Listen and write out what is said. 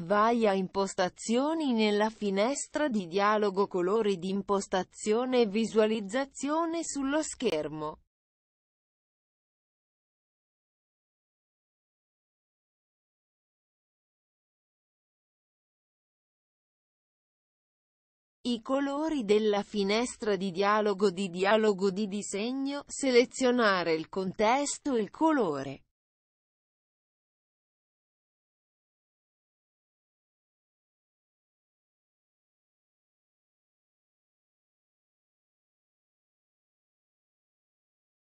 Vai a Impostazioni nella finestra di dialogo Colori di impostazione e visualizzazione sullo schermo. I colori della finestra di dialogo di dialogo di disegno, selezionare il contesto e il colore.